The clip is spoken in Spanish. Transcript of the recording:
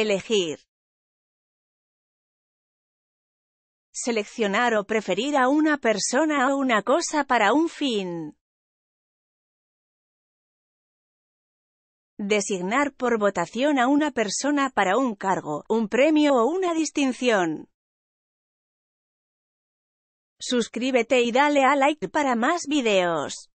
Elegir. Seleccionar o preferir a una persona o una cosa para un fin. Designar por votación a una persona para un cargo, un premio o una distinción. Suscríbete y dale a like para más videos.